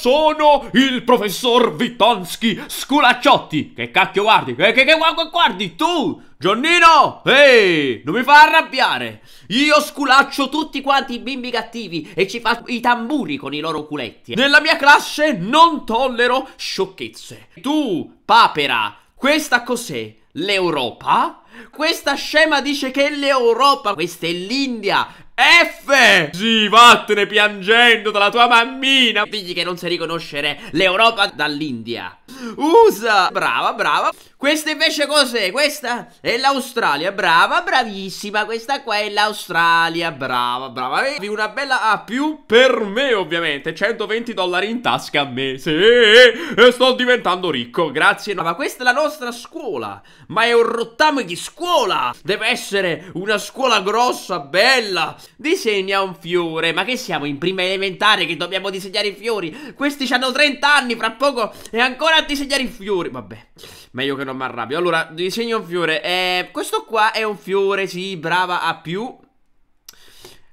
Sono il professor Vitonski Sculacciotti. Che cacchio guardi? Che, che, che guardi tu? Gionnino! Ehi, non mi fa arrabbiare! Io sculaccio tutti quanti i bimbi cattivi e ci faccio i tamburi con i loro culetti. Nella mia classe non tollero sciocchezze. Tu, papera, questa cos'è? L'Europa? Questa scema dice che l'Europa, questa è l'India, F! Sì, vattene piangendo dalla tua mammina! Digli che non sa riconoscere l'Europa dall'India. Usa! Brava, brava. Questa invece cos'è? Questa è l'Australia. Brava, bravissima. Questa qua è l'Australia. Brava, brava. Avevi una bella A più per me, ovviamente. 120 dollari in tasca a me. Sì, e sto diventando ricco. Grazie. No, ma questa è la nostra scuola. Ma è un rottame di scuola. Deve essere una scuola grossa, bella. Disegna un fiore. Ma che siamo in prima elementare che dobbiamo disegnare i fiori? Questi hanno 30 anni. Fra poco E ancora a disegnare i fiori Vabbè, meglio che non mi arrabbio Allora, disegno un fiore eh, Questo qua è un fiore, sì, brava a più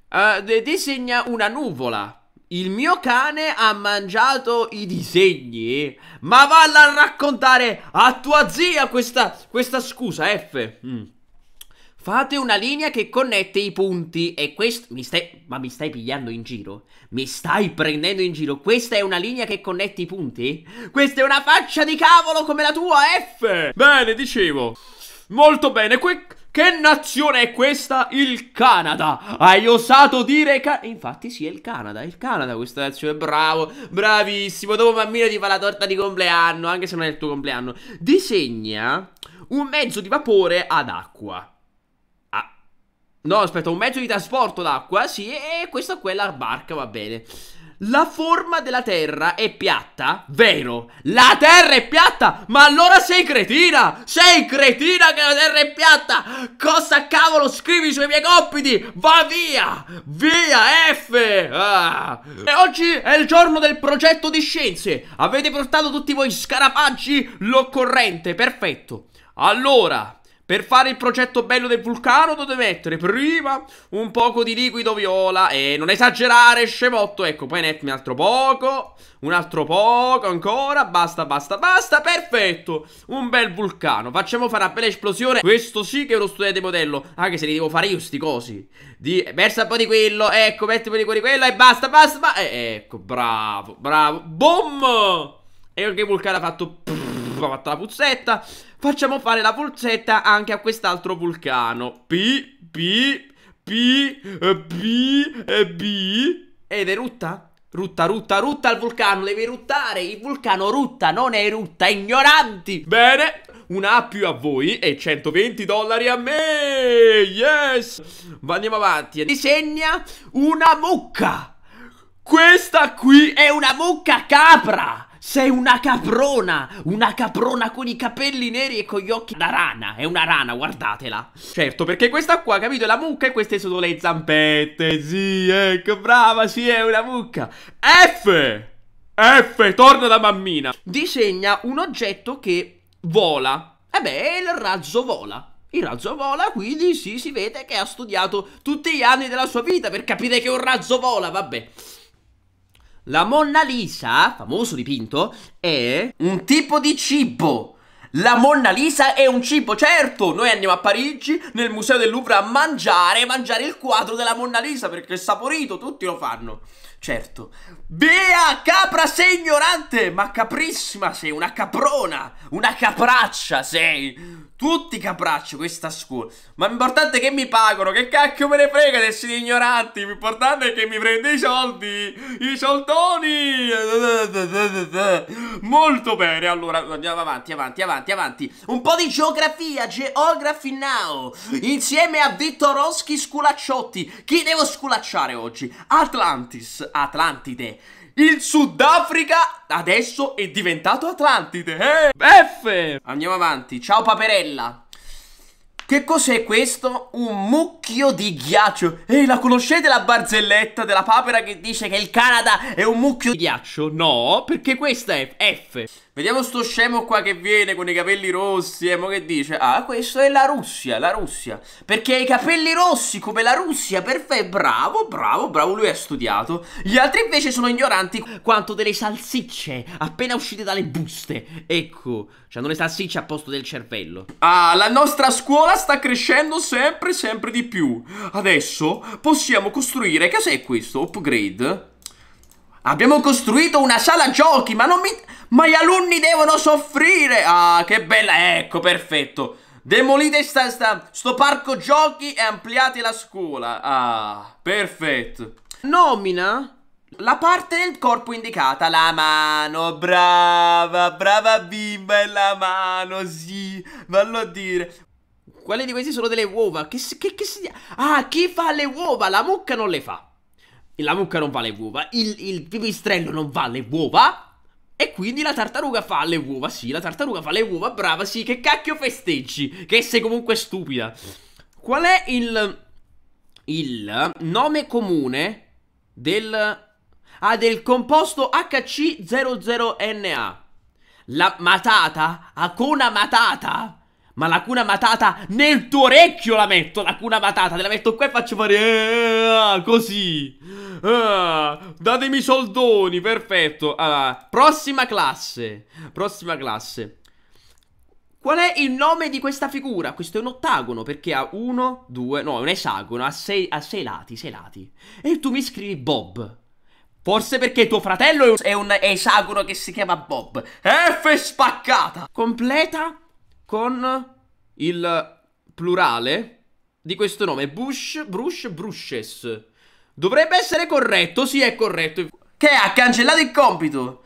eh, Disegna una nuvola il mio cane ha mangiato i disegni? Ma valla a raccontare a tua zia questa, questa scusa, F. Mm. Fate una linea che connette i punti e questo... Mi stai... Ma mi stai pigliando in giro? Mi stai prendendo in giro? Questa è una linea che connette i punti? Questa è una faccia di cavolo come la tua F! Bene, dicevo. Molto bene, que... Che nazione è questa? Il Canada! Hai osato dire... Ca Infatti sì, è il Canada, è il Canada questa nazione, bravo, bravissimo. Dopo bambino ti fa la torta di compleanno, anche se non è il tuo compleanno. Disegna un mezzo di vapore ad acqua. No, aspetta, un mezzo di trasporto d'acqua, sì, e questa qua è la barca, va bene. La forma della Terra è piatta? Vero, la Terra è piatta? Ma allora sei cretina! Sei cretina che la Terra è piatta! Cosa cavolo scrivi sui miei compiti? Va via! Via F! Ah. E oggi è il giorno del progetto di scienze. Avete portato tutti voi scarafaggi l'occorrente, perfetto. Allora, per fare il progetto bello del vulcano dovete mettere prima un poco di liquido viola E non esagerare scemotto Ecco poi mettimi altro poco Un altro poco ancora Basta basta basta Perfetto Un bel vulcano Facciamo fare una bella esplosione Questo sì che è uno studente modello Anche se li devo fare io sti cosi di... Versa un po' di quello Ecco metti un po' di quello, E basta basta basta. eh, Ecco bravo bravo Boom E anche il vulcano ha fatto Ha fatto la puzzetta Facciamo fare la polsetta anche a quest'altro vulcano Pi, pi, pi, P, P Ed eh, eh, è Rutta, rutta, rutta rutta il vulcano, devi ruttare Il vulcano rutta, non è rutta, ignoranti Bene, una A più a voi e 120 dollari a me Yes Ma Andiamo avanti Disegna una mucca Questa qui è una mucca capra sei una caprona! Una caprona con i capelli neri e con gli occhi da rana! È una rana, guardatela! Certo, perché questa qua, capito, è la mucca e queste sono le zampette! Sì, ecco, brava, sì, è una mucca! F! F, torna da mammina! Disegna un oggetto che vola. E eh beh, il razzo vola. Il razzo vola, quindi sì, si vede che ha studiato tutti gli anni della sua vita per capire che un razzo vola, vabbè. La Monna Lisa, famoso dipinto, è un tipo di cibo. La Monna Lisa è un cibo, certo! Noi andiamo a Parigi, nel Museo del Louvre, a mangiare, mangiare il quadro della Monna Lisa, perché è saporito, tutti lo fanno. Certo. Bea capra sei ignorante, ma caprissima sei, una caprona, una capraccia sei. Tutti capracci questa scuola. Ma l'importante è che mi pagano, che cacchio me ne frega di essere ignoranti. L'importante è che mi prende i soldi, i soldoni. Molto bene, allora andiamo avanti, avanti, avanti, avanti. Un po' di geografia, geography now. Insieme a Vittoroschi Sculacciotti. Chi devo sculacciare oggi? Atlantis. Atlantide. Il Sudafrica adesso è diventato Atlantide. Eh? F! Andiamo avanti. Ciao Paperella. Che cos'è questo? Un mucchio di ghiaccio. Ehi, la conoscete la barzelletta della papera che dice che il Canada è un mucchio di ghiaccio? No, perché questa è F. Vediamo sto scemo qua che viene con i capelli rossi e eh, mo che dice? Ah, questo è la Russia, la Russia. Perché ha i capelli rossi come la Russia, perfetto, bravo, bravo, bravo, lui ha studiato. Gli altri invece sono ignoranti quanto delle salsicce appena uscite dalle buste. Ecco, cioè hanno le salsicce a posto del cervello. Ah, la nostra scuola sta crescendo sempre, sempre di più. Adesso possiamo costruire, cos'è questo? Upgrade? Abbiamo costruito una sala giochi, ma non mi... Ma gli alunni devono soffrire! Ah, che bella... Ecco, perfetto. Demolite sta, sta, sto parco giochi e ampliate la scuola. Ah, perfetto. Nomina? La parte del corpo indicata, la mano, brava, brava bimba è la mano, sì, vallo a dire. Quali di questi sono delle uova? Che, che, che si... Ah, chi fa le uova? La mucca non le fa la mucca non fa le uova, il, il pipistrello non fa le uova, e quindi la tartaruga fa le uova, sì, la tartaruga fa le uova, brava, sì, che cacchio festeggi, che sei comunque stupida. Qual è il, il nome comune del, ah, del composto HC00NA? La matata? Acona matata? Ma la cuna matata nel tuo orecchio la metto, la cuna matata. Te la metto qua e faccio fare... Eh, così. Ah, datemi soldoni, perfetto. Allora, prossima classe. Prossima classe. Qual è il nome di questa figura? Questo è un ottagono perché ha uno, due, no, è un esagono, ha sei, ha sei lati, sei lati. E tu mi scrivi Bob. Forse perché tuo fratello è un esagono che si chiama Bob. F spaccata! Completa con il plurale di questo nome, Bush, Brush, Brushes. Dovrebbe essere corretto, sì è corretto. Che ha cancellato il compito.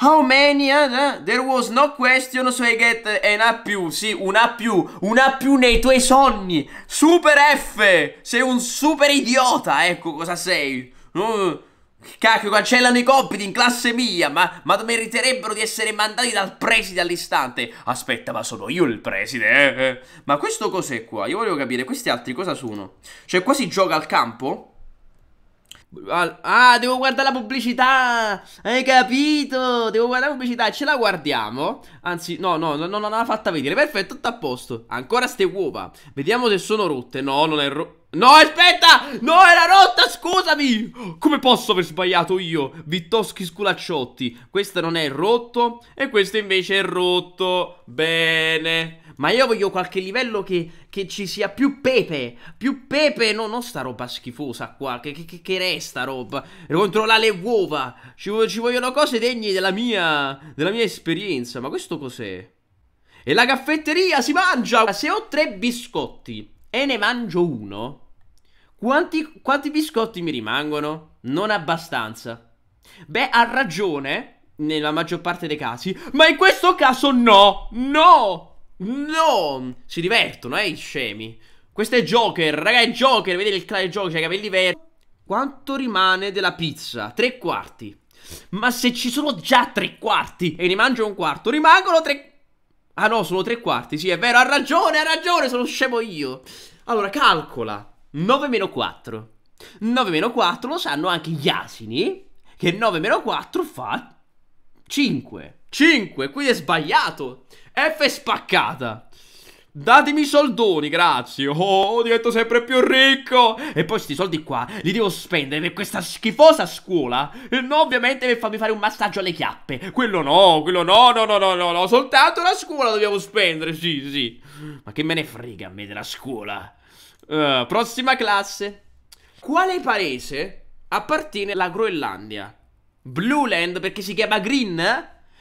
How many? Uh, there was no question so I get an eh, A più. Sì, un A più. Un A più nei tuoi sogni. Super F. Sei un super idiota. Ecco cosa sei. Uh. Cacchio, cancellano i compiti in classe mia, ma, ma meriterebbero di essere mandati dal preside all'istante. Aspetta, ma sono io il preside, eh? Ma questo cos'è qua? Io voglio capire, questi altri cosa sono? Cioè, qua si gioca al campo? Ah, devo guardare la pubblicità. Hai capito? Devo guardare la pubblicità. Ce la guardiamo. Anzi, no, no, no, non l'ha fatta vedere. Perfetto, tutto a posto. Ancora ste uova. Vediamo se sono rotte. No, non è rotta. No, aspetta! No, era rotta, scusami! Come posso aver sbagliato io? Vittoschi Sculacciotti. Questo non è rotto e questo invece è rotto. Bene. Ma io voglio qualche livello che, che ci sia più pepe. Più pepe, no, non sta roba schifosa qua. Che, che, che resta roba? Controllare le uova. Ci, ci vogliono cose degne della mia, della mia esperienza. Ma questo cos'è? E la caffetteria si mangia! Se ho tre biscotti e ne mangio uno... Quanti, quanti biscotti mi rimangono? Non abbastanza. Beh, ha ragione, nella maggior parte dei casi, ma in questo caso no, no, no. Si divertono, eh, i scemi. Questo è Joker, raga, è Joker, vedete il clare Joker, c'ha i capelli verdi. Quanto rimane della pizza? Tre quarti. Ma se ci sono già tre quarti e ne mangio un quarto, rimangono tre... Ah no, sono tre quarti, sì, è vero, ha ragione, ha ragione, sono scemo io. Allora, calcola. 9 meno 4. 9 meno 4 lo sanno anche gli asini, che 9 meno 4 fa 5. 5, quindi è sbagliato. F è spaccata. Datemi i soldoni, grazie. Oh, divento sempre più ricco. E poi questi soldi qua li devo spendere per questa schifosa scuola. E no, ovviamente per farmi fare un massaggio alle chiappe. Quello no, quello no, no, no, no, no, no. Soltanto la scuola dobbiamo spendere, sì, sì. Ma che me ne frega a me della scuola. Eh, prossima classe. Quale paese appartiene alla Groenlandia? Blue Land perché si chiama Green?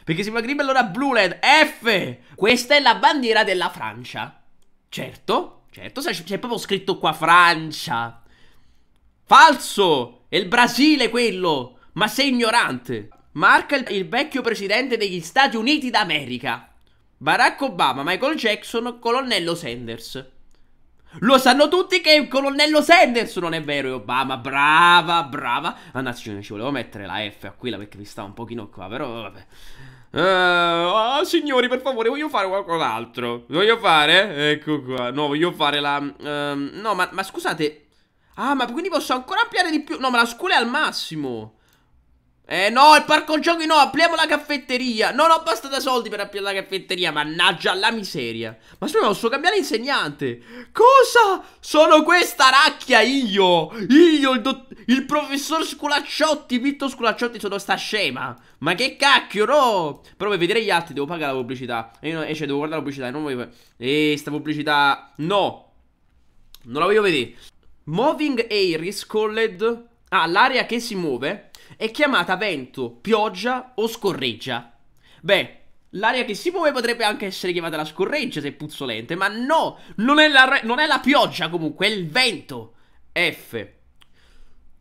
Perché si chiama Green allora Blue Land. F! Questa è la bandiera della Francia. Certo, certo, c'è proprio scritto qua Francia. Falso! È il Brasile quello! Ma sei ignorante! Marca il, il vecchio presidente degli Stati Uniti d'America. Barack Obama, Michael Jackson, colonnello Sanders. Lo sanno tutti che il colonnello Sanders non è vero, E Obama, brava, brava. Andazione, ci volevo mettere la F a quella perché mi stava un pochino qua, però vabbè. Uh, oh, signori, per favore, voglio fare qualcos'altro. Voglio fare? Ecco qua. No, voglio fare la... Um, no, ma, ma scusate. Ah, ma quindi posso ancora ampliare di più? No, ma la scuola è al massimo. Eh no, il parco giochi no, apriamo la caffetteria. Non ho abbastanza soldi per aprire la caffetteria, mannaggia la miseria. Ma scusa, posso cambiare insegnante? Cosa? Sono questa racchia io. Io, il, il professor Sculacciotti, Vitto Sculacciotti, sono sta scema. Ma che cacchio, no? Però per vedere gli altri devo pagare la pubblicità. E io, eh, cioè, devo guardare la pubblicità. Non voglio... Eh, sta pubblicità... No. Non la voglio vedere. Moving Air is called... Ah, l'area che si muove è chiamata vento, pioggia o scorreggia. Beh, L'aria che si muove potrebbe anche essere chiamata la scorreggia se è puzzolente, ma no, non è, la, non è la pioggia comunque, è il vento. F.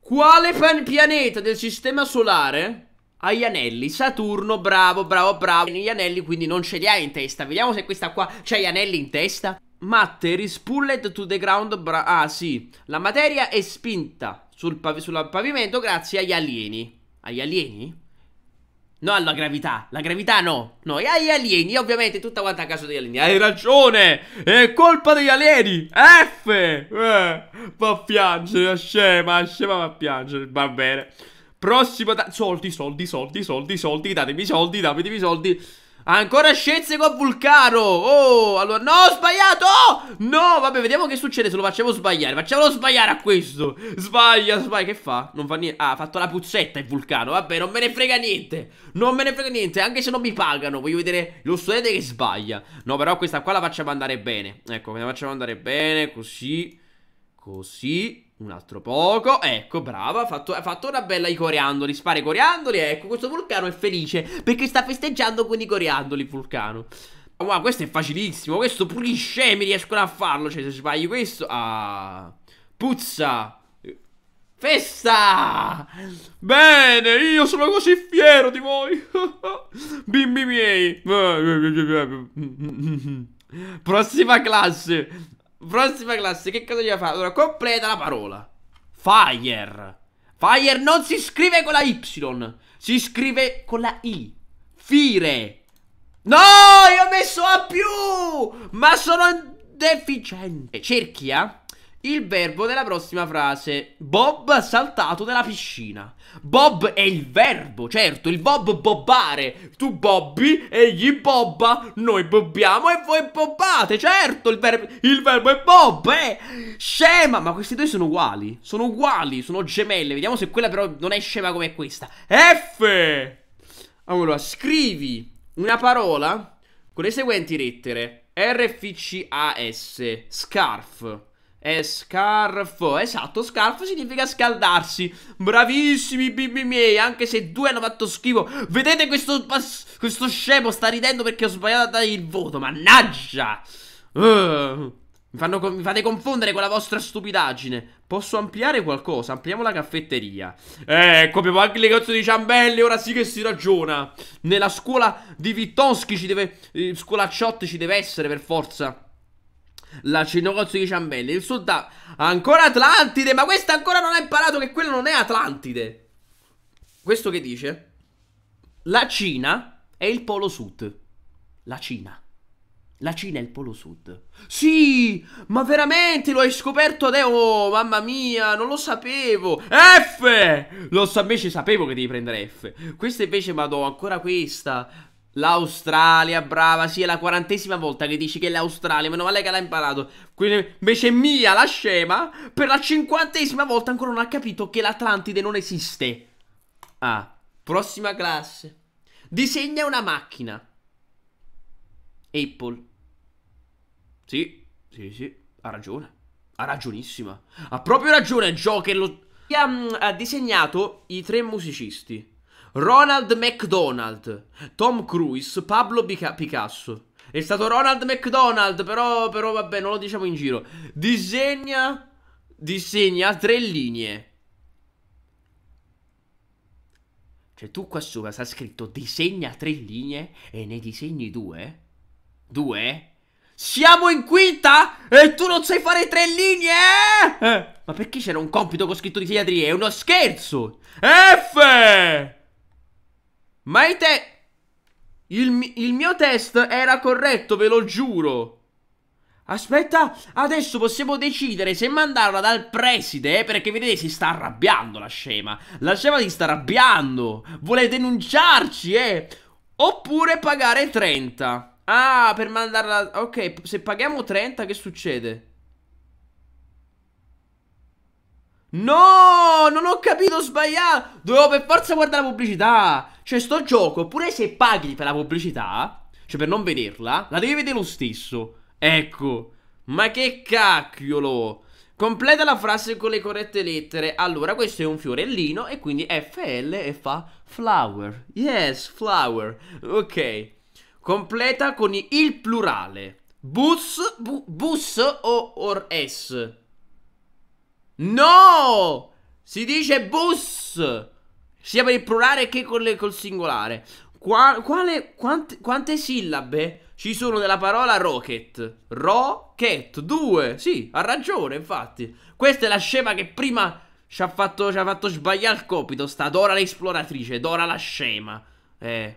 Quale pianeta del sistema solare ha gli anelli? Saturno, bravo, bravo, bravo. Gli anelli quindi non ce li ha in testa. Vediamo se questa qua c'ha gli anelli in testa. Matter is pulled to the ground, bra ah sì. La materia è spinta sul, pav sul pavimento grazie agli alieni. Agli alieni? No, alla gravità. La gravità no. No, e agli alieni, ovviamente, tutta quanta a caso degli alieni. Hai ragione! È colpa degli alieni! F! Eh, fa piangere, scema, scema va piangere. Va bene. Prossimo... Soldi, soldi, soldi, soldi, soldi. Datemi soldi, datemi soldi. Ancora scienze con Vulcano Oh, allora, no, ho sbagliato No, vabbè, vediamo che succede se lo facciamo sbagliare Facciamolo sbagliare a questo Sbaglia, sbaglia, che fa? Non fa niente Ah, ha fatto la puzzetta il Vulcano Vabbè, non me ne frega niente Non me ne frega niente, anche se non mi pagano Voglio vedere lo studente che sbaglia No, però questa qua la facciamo andare bene Ecco, la facciamo andare bene, così Così un altro poco, ecco, brava, ha fatto, fatto, una bella i coriandoli, spara i coriandoli, ecco, questo vulcano è felice perché sta festeggiando con i coriandoli, vulcano. Ma wow, questo è facilissimo, questo pure gli scemi riescono a farlo, cioè se sbagli questo... Ah, puzza! Festa! Bene, io sono così fiero di voi! Bimbi miei! Prossima classe! Prossima classe, che cosa dobbiamo fare? Allora, completa la parola. Fire. Fire non si scrive con la Y. Si scrive con la I. Fire. No, io ho messo A più. Ma sono deficiente. Cerchia. Eh? Il verbo della prossima frase. Bob ha saltato dalla piscina. Bob è il verbo, certo, il Bob bobbare. Tu bobbi, egli bobba, noi bobbiamo e voi bobbate, certo, il, ver il verbo è Bob, eh. Scema, ma questi due sono uguali, sono uguali, sono gemelle. Vediamo se quella però non è scema come questa. F! Allora, scrivi una parola con le seguenti lettere. R, F, C, A, S. scarf. E scarfo, esatto, scarfo significa scaldarsi Bravissimi bimbi miei, anche se due hanno fatto schifo Vedete questo, questo scemo sta ridendo perché ho sbagliato a dare il voto, mannaggia uh, mi, fanno, mi fate confondere con la vostra stupidaggine Posso ampliare qualcosa? Ampliamo la caffetteria Ecco, eh, abbiamo anche il negozio di ciambelle, ora sì che si ragiona Nella scuola di Vittonschi ci deve, eh, scuolacciotto ci deve essere per forza Lacino Cozzo di Ciambelle. Il soldato. Ancora Atlantide. Ma questa ancora non ha imparato che quello non è Atlantide. Questo che dice? La Cina è il polo sud. La Cina. La Cina è il polo sud. Sì, ma veramente lo hai scoperto adesso? Oh, mamma mia, non lo sapevo. F! Lo so, invece sapevo che devi prendere F. Questa invece, ma do ancora questa. L'Australia, brava, sì, è la quarantesima volta che dici che è l'Australia, meno male che l'ha imparato. Quindi invece Mia, la scema, per la cinquantesima volta ancora non ha capito che l'Atlantide non esiste. Ah, prossima classe. Disegna una macchina. Apple. Sì, sì, sì, ha ragione. Ha ragionissima. Ha proprio ragione, Joker. Lo... Ha, mm, ha disegnato i tre musicisti. Ronald McDonald, Tom Cruise, Pablo Bica Picasso. È stato Ronald McDonald, però, però vabbè, non lo diciamo in giro. Disegna, disegna tre linee. Cioè tu qua sopra sta scritto disegna tre linee e ne disegni due? Due? Siamo in quinta e tu non sai fare tre linee? Eh? Ma perché c'era un compito con scritto di segna tre? È uno scherzo! F! Ma i te... Il, il mio test era corretto, ve lo giuro. Aspetta, adesso possiamo decidere se mandarla dal preside, eh, perché vedete si sta arrabbiando la scema. La scema si sta arrabbiando, vuole denunciarci, eh. Oppure pagare 30. Ah, per mandarla... Ok, se paghiamo 30 che succede? No, non ho capito, ho sbagliato. Dovevo per forza guardare la pubblicità. Cioè, sto gioco, pure se paghi per la pubblicità, cioè per non vederla, la devi vedere lo stesso. Ecco. Ma che cacchiolo! Completa la frase con le corrette lettere. Allora, questo è un fiorellino e quindi FL e fa flower. Yes, flower. Ok. Completa con il plurale. Bus, bu, bus o or s. No! Si dice bus sia per il plurale che le, col singolare. Qua, quale, quante, quante sillabe ci sono della parola rocket? Rocket, due, sì, ha ragione, infatti. Questa è la scema che prima ci ha fatto, ci ha fatto sbagliare il compito, sta Dora l'esploratrice, Dora la scema. Eh...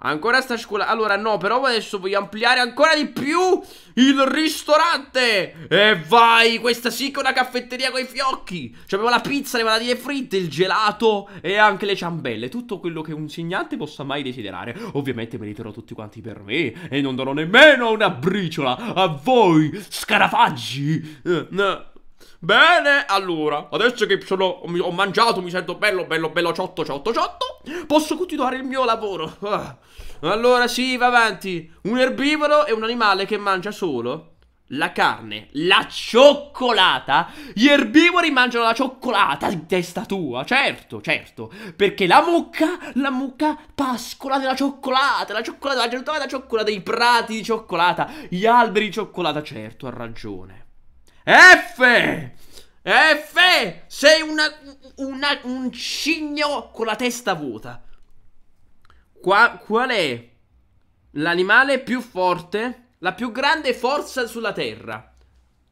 Ancora sta scuola Allora no però adesso voglio ampliare ancora di più Il ristorante E vai Questa sì che è una caffetteria con i fiocchi cioè, Abbiamo la pizza, le malattie fritte, il gelato E anche le ciambelle Tutto quello che un insegnante possa mai desiderare Ovviamente meriterò tutti quanti per me E non darò nemmeno una briciola A voi scarafaggi eh, no. Bene, allora, adesso che sono, ho mangiato, mi sento bello, bello, bello, ciotto, ciotto, ciotto, posso continuare il mio lavoro. Ah. Allora, sì, va avanti. Un erbivoro è un animale che mangia solo la carne, la cioccolata. Gli erbivori mangiano la cioccolata in testa tua, certo, certo. Perché la mucca, la mucca pascola della cioccolata, la cioccolata, la cioccolata, la cioccolata, i prati di cioccolata, gli alberi di cioccolata, certo, ha ragione. F! F! Sei una, una, un cigno con la testa vuota. Qua, qual è l'animale più forte? La più grande forza sulla terra?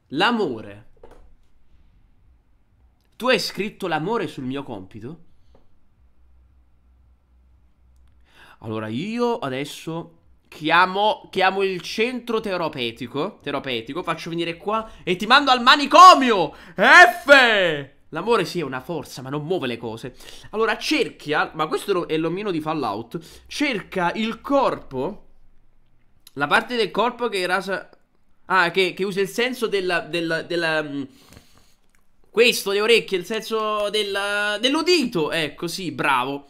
L'amore. Tu hai scritto l'amore sul mio compito? Allora io adesso Chiamo, chiamo il centro terapeutico, terapeutico, faccio venire qua e ti mando al manicomio! F! L'amore sì è una forza, ma non muove le cose. Allora cerchia, ma questo è l'omino di Fallout, cerca il corpo, la parte del corpo che rasa... Ah, che, che usa il senso della... della, della mm, questo, le orecchie, il senso della, dell'udito. Ecco, sì, bravo.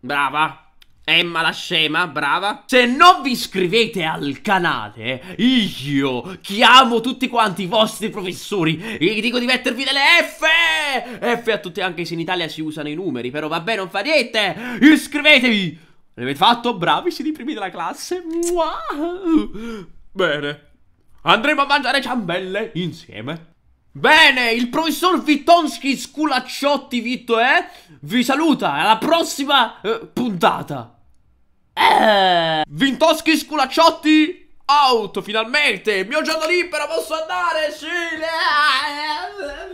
Brava. Emma la scema, brava. Se non vi iscrivete al canale, io chiamo tutti quanti i vostri professori e vi dico di mettervi delle F! F a tutti, anche se in Italia si usano i numeri, però vabbè, non fa niente! Iscrivetevi! L'avete fatto? Bravi, siete i primi della classe. Mua. Bene. Andremo a mangiare ciambelle insieme. Bene, il professor Vittonski Sculacciotti Vitto, eh? Vi saluta, alla prossima eh, puntata. Eh! Vintoschi sculacciotti! Out, finalmente! Il mio giorno libero, posso andare! Sì!